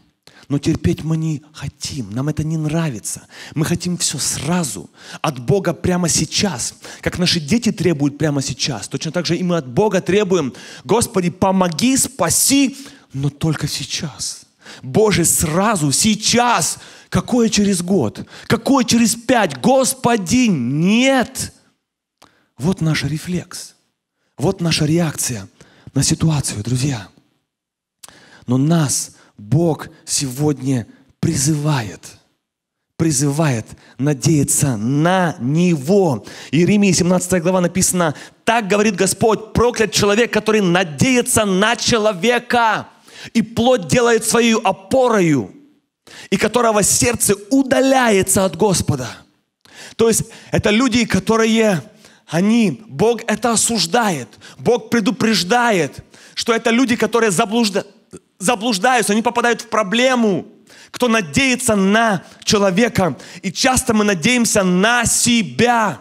Но терпеть мы не хотим, нам это не нравится. Мы хотим все сразу, от Бога прямо сейчас. Как наши дети требуют прямо сейчас, точно так же и мы от Бога требуем, Господи, помоги, спаси, но только сейчас. Боже, сразу, сейчас. Какое через год? Какое через пять? Господи, нет! Вот наш рефлекс. Вот наша реакция на ситуацию, друзья. Но нас Бог сегодня призывает – призывает надеяться на Него. Иеремия 17 глава написано, «Так говорит Господь, проклят человек, который надеется на человека, и плоть делает свою опорою, и которого сердце удаляется от Господа». То есть это люди, которые, они, Бог это осуждает, Бог предупреждает, что это люди, которые заблуждаются заблуждаются, они попадают в проблему. Кто надеется на человека. И часто мы надеемся на себя.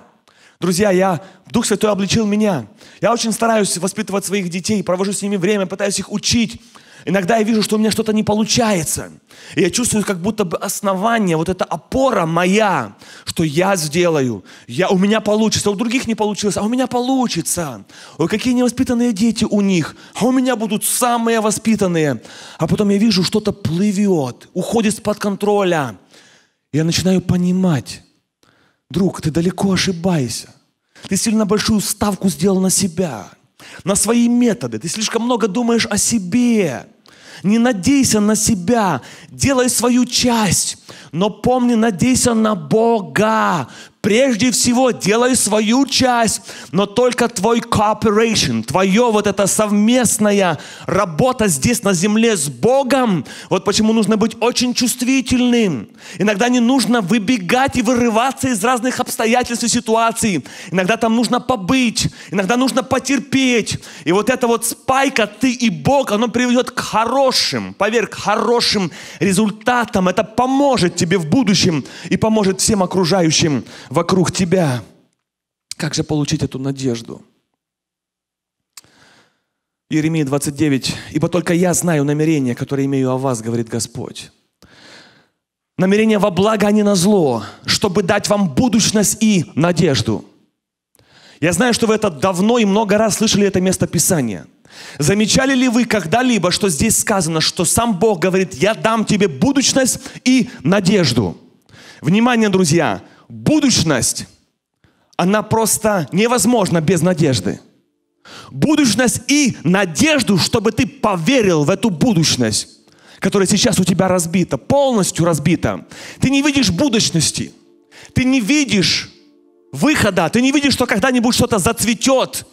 Друзья, я, Дух Святой обличил меня. Я очень стараюсь воспитывать своих детей, провожу с ними время, пытаюсь их учить. Иногда я вижу, что у меня что-то не получается. И я чувствую, как будто бы основание, вот эта опора моя, что я сделаю, я, у меня получится, у других не получилось, а у меня получится. Ой, какие невоспитанные дети у них, а у меня будут самые воспитанные. А потом я вижу, что-то плывет, уходит из-под контроля. Я начинаю понимать, Друг, ты далеко ошибаешься. Ты сильно большую ставку сделал на себя, на свои методы. Ты слишком много думаешь о себе. Не надейся на себя, делай свою часть, но помни, надейся на Бога, Прежде всего делай свою часть, но только твой cooperation, твое вот это совместная работа здесь на земле с Богом. Вот почему нужно быть очень чувствительным. Иногда не нужно выбегать и вырываться из разных обстоятельств и ситуаций. Иногда там нужно побыть, иногда нужно потерпеть. И вот эта вот спайка «ты и Бог», оно приведет к хорошим, поверь, к хорошим результатам. Это поможет тебе в будущем и поможет всем окружающим вокруг тебя. Как же получить эту надежду? Иеремия 29. «Ибо только я знаю намерения, которые имею о вас, говорит Господь. Намерение во благо, а не на зло, чтобы дать вам будущность и надежду». Я знаю, что вы это давно и много раз слышали это место Писания. Замечали ли вы когда-либо, что здесь сказано, что сам Бог говорит, я дам тебе будущность и надежду? Внимание, друзья, будущность, она просто невозможна без надежды. Будущность и надежду, чтобы ты поверил в эту будущность, которая сейчас у тебя разбита, полностью разбита. Ты не видишь будущности, ты не видишь выхода, ты не видишь, что когда-нибудь что-то зацветет,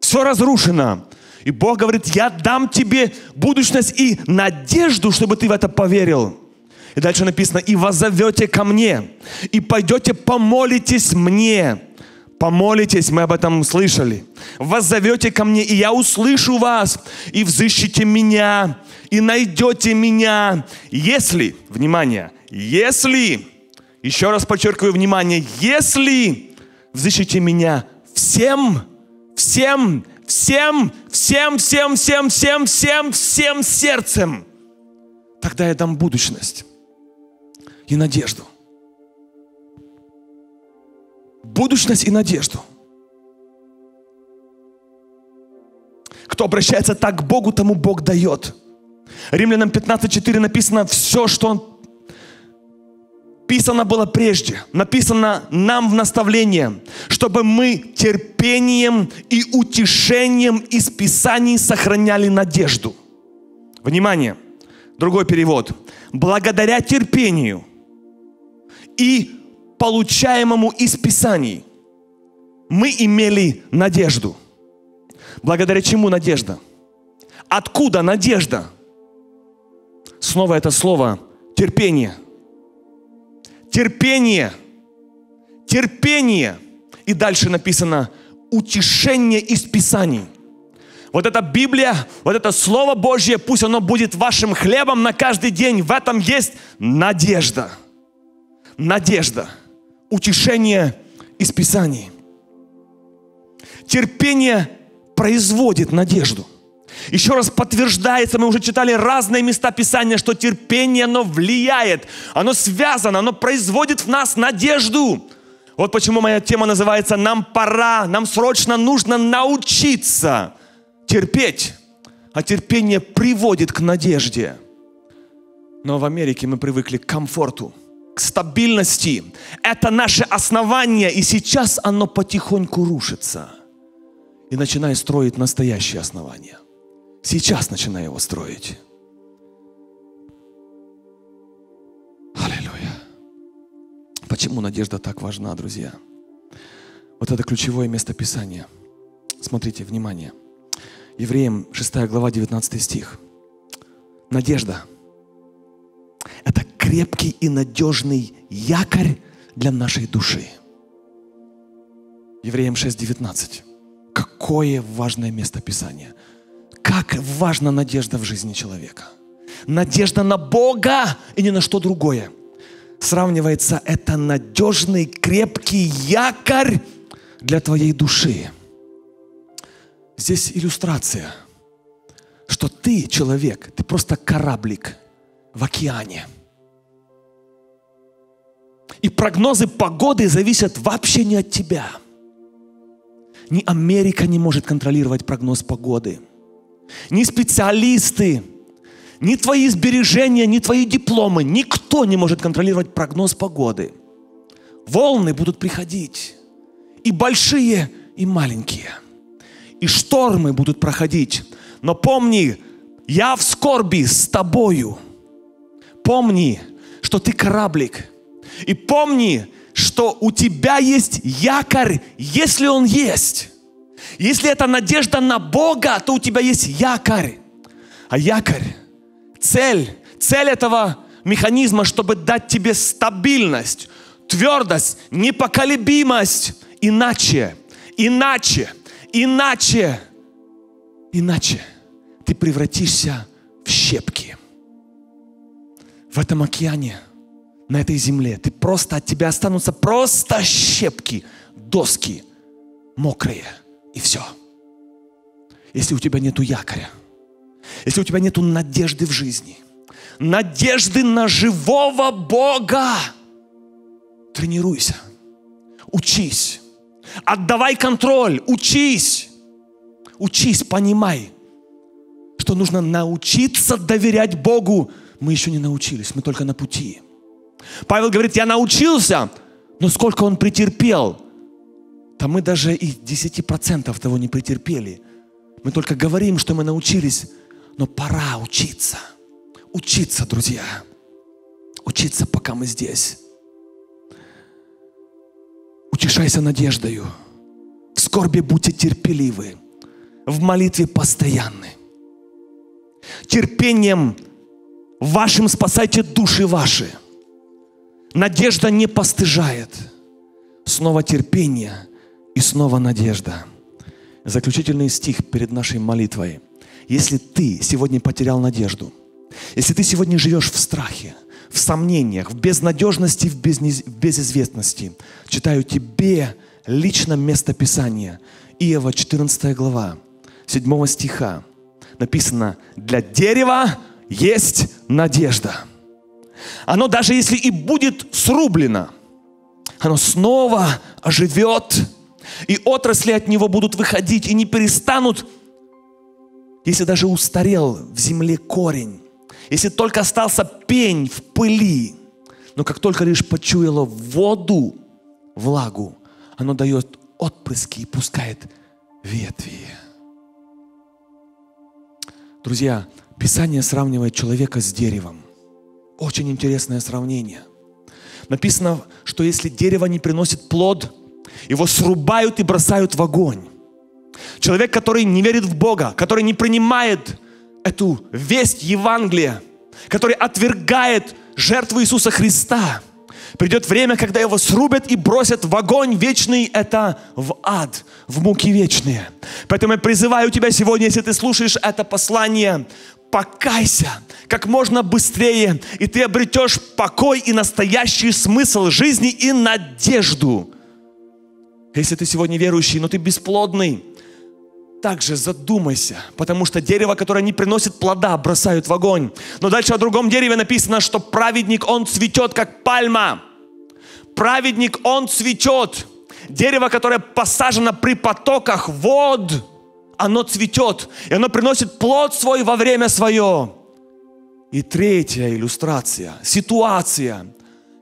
все разрушено. И Бог говорит, я дам тебе будущность и надежду, чтобы ты в это поверил. И дальше написано, и возовете ко мне, и пойдете помолитесь мне. Помолитесь, мы об этом слышали. Воззовете ко мне, и я услышу вас, и взыщите меня, и найдете меня, если, внимание, если, еще раз подчеркиваю внимание, если взыщите меня всем, всем, всем, всем, всем, всем, всем, всем, всем сердцем, тогда я дам будущность и надежду. Будущность и надежду. Кто обращается так к Богу, тому Бог дает. Римлянам 15.4 написано все, что Он писано было прежде, написано нам в наставление, чтобы мы терпением и утешением из Писаний сохраняли надежду. Внимание! Другой перевод. Благодаря терпению – и получаемому из Писаний мы имели надежду. Благодаря чему надежда? Откуда надежда? Снова это слово терпение. Терпение. Терпение. И дальше написано утешение из Писаний. Вот эта Библия, вот это Слово Божье, пусть оно будет вашим хлебом на каждый день. В этом есть надежда надежда, утешение из Писаний. Терпение производит надежду. Еще раз подтверждается, мы уже читали разные места Писания, что терпение, оно влияет, оно связано, оно производит в нас надежду. Вот почему моя тема называется «Нам пора, нам срочно нужно научиться терпеть». А терпение приводит к надежде. Но в Америке мы привыкли к комфорту – к стабильности. Это наше основание, и сейчас оно потихоньку рушится. И начинай строить настоящее основание. Сейчас начинай его строить. Аллилуйя. Почему надежда так важна, друзья? Вот это ключевое место Писания. Смотрите, внимание. Евреям 6 глава 19 стих. Надежда – это крепкий и надежный якорь для нашей души. Евреям 6.19. Какое важное место Писания. Как важна надежда в жизни человека. Надежда на Бога и ни на что другое. Сравнивается это надежный, крепкий якорь для твоей души. Здесь иллюстрация, что ты человек, ты просто кораблик в океане – и прогнозы погоды зависят вообще не от тебя. Ни Америка не может контролировать прогноз погоды. Ни специалисты, ни твои сбережения, ни твои дипломы. Никто не может контролировать прогноз погоды. Волны будут приходить. И большие, и маленькие. И штормы будут проходить. Но помни, я в скорби с тобою. Помни, что ты кораблик, и помни, что у тебя есть якорь, если он есть. Если это надежда на Бога, то у тебя есть якорь. А якорь, цель, цель этого механизма, чтобы дать тебе стабильность, твердость, непоколебимость. Иначе, иначе, иначе, иначе ты превратишься в щепки в этом океане – на этой земле. Ты просто, от тебя останутся просто щепки, доски мокрые и все. Если у тебя нету якоря, если у тебя нету надежды в жизни, надежды на живого Бога, тренируйся, учись, отдавай контроль, учись, учись, понимай, что нужно научиться доверять Богу. Мы еще не научились, мы только на пути. Павел говорит, я научился, но сколько он претерпел. там мы даже и 10% того не претерпели. Мы только говорим, что мы научились, но пора учиться. Учиться, друзья. Учиться, пока мы здесь. Утешайся надеждою. В скорби будьте терпеливы. В молитве постоянны. Терпением вашим спасайте души ваши – Надежда не постыжает. Снова терпение и снова надежда. Заключительный стих перед нашей молитвой. Если ты сегодня потерял надежду, если ты сегодня живешь в страхе, в сомнениях, в безнадежности, в, безнез... в безизвестности, читаю тебе лично место Писания. Иова 14 глава, 7 стиха. Написано, для дерева есть надежда оно даже если и будет срублено, оно снова оживет, и отрасли от него будут выходить и не перестанут, если даже устарел в земле корень, если только остался пень в пыли, но как только лишь почуяло воду, влагу, оно дает отпрыски и пускает ветви. Друзья, Писание сравнивает человека с деревом. Очень интересное сравнение. Написано, что если дерево не приносит плод, его срубают и бросают в огонь. Человек, который не верит в Бога, который не принимает эту весть Евангелия, который отвергает жертву Иисуса Христа, придет время, когда его срубят и бросят в огонь вечный, это в ад, в муки вечные. Поэтому я призываю тебя сегодня, если ты слушаешь это послание, покайся как можно быстрее, и ты обретешь покой и настоящий смысл жизни и надежду. Если ты сегодня верующий, но ты бесплодный, также задумайся, потому что дерево, которое не приносит плода, бросают в огонь. Но дальше о другом дереве написано, что праведник, он цветет, как пальма. Праведник, он цветет. Дерево, которое посажено при потоках вод – оно цветет, и оно приносит плод свой во время свое. И третья иллюстрация, ситуация,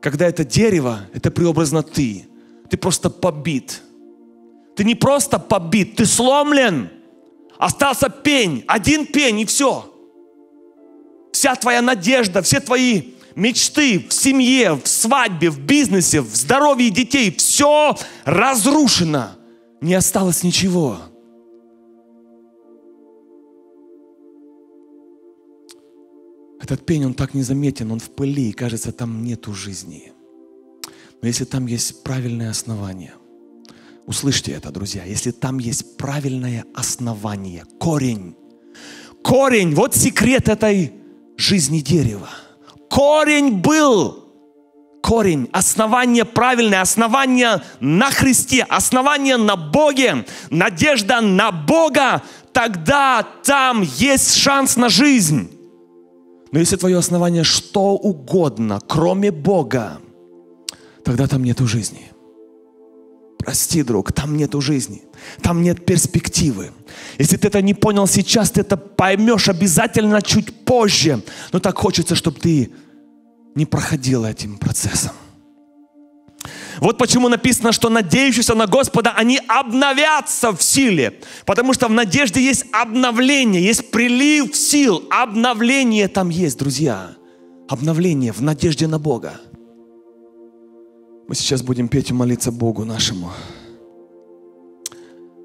когда это дерево, это преобразно ты. Ты просто побит. Ты не просто побит, ты сломлен. Остался пень, один пень и все. Вся твоя надежда, все твои мечты в семье, в свадьбе, в бизнесе, в здоровье детей, все разрушено. Не осталось ничего. Этот пень, он так незаметен, он в пыли, и кажется, там нету жизни. Но если там есть правильное основание, услышьте это, друзья, если там есть правильное основание, корень, корень, вот секрет этой жизни дерева. Корень был, корень, основание правильное, основание на Христе, основание на Боге, надежда на Бога, тогда там есть шанс на жизнь. Но если твое основание что угодно, кроме Бога, тогда там нету жизни. Прости, друг, там нету жизни, там нет перспективы. Если ты это не понял сейчас, ты это поймешь обязательно чуть позже. Но так хочется, чтобы ты не проходил этим процессом. Вот почему написано, что надеющиеся на Господа, они обновятся в силе. Потому что в надежде есть обновление, есть прилив сил. Обновление там есть, друзья. Обновление в надежде на Бога. Мы сейчас будем петь и молиться Богу нашему.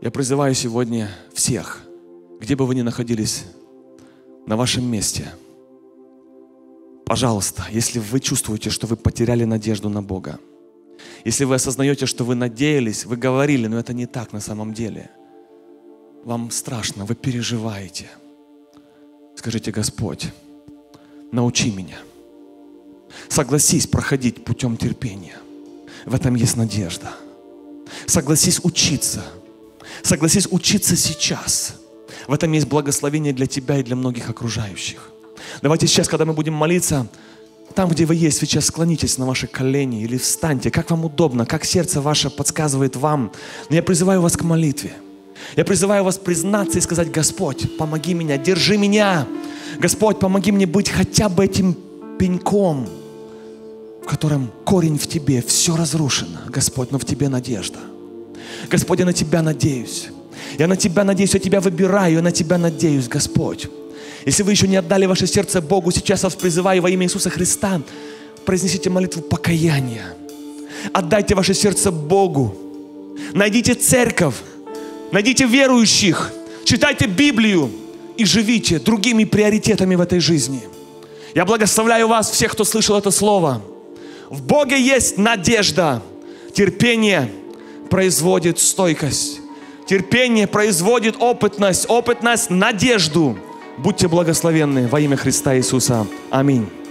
Я призываю сегодня всех, где бы вы ни находились, на вашем месте. Пожалуйста, если вы чувствуете, что вы потеряли надежду на Бога, если вы осознаете, что вы надеялись, вы говорили, но это не так на самом деле. Вам страшно, вы переживаете. Скажите, Господь, научи меня. Согласись проходить путем терпения. В этом есть надежда. Согласись учиться. Согласись учиться сейчас. В этом есть благословение для тебя и для многих окружающих. Давайте сейчас, когда мы будем молиться, там, где вы есть сейчас, склонитесь на ваши колени или встаньте, как вам удобно, как сердце ваше подсказывает вам. Но я призываю вас к молитве. Я призываю вас признаться и сказать, Господь, помоги меня, держи меня. Господь, помоги мне быть хотя бы этим пеньком, в котором корень в тебе, все разрушено, Господь, но в тебе надежда. Господь, я на тебя надеюсь. Я на тебя надеюсь, я тебя выбираю, я на тебя надеюсь, Господь. Если вы еще не отдали ваше сердце Богу, сейчас вас призываю во имя Иисуса Христа, произнесите молитву покаяния. Отдайте ваше сердце Богу. Найдите церковь, найдите верующих, читайте Библию и живите другими приоритетами в этой жизни. Я благословляю вас, всех, кто слышал это слово. В Боге есть надежда. Терпение производит стойкость. Терпение производит опытность. Опытность – надежду. Будьте благословенны во имя Христа Иисуса. Аминь.